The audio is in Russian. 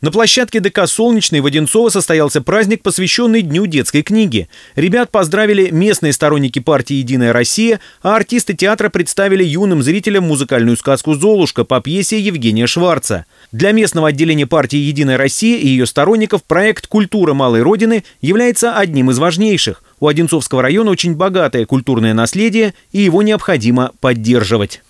На площадке ДК «Солнечный» в Одинцово состоялся праздник, посвященный Дню детской книги. Ребят поздравили местные сторонники партии «Единая Россия», а артисты театра представили юным зрителям музыкальную сказку «Золушка» по пьесе Евгения Шварца. Для местного отделения партии «Единая Россия» и ее сторонников проект «Культура малой родины» является одним из важнейших. У Одинцовского района очень богатое культурное наследие, и его необходимо поддерживать.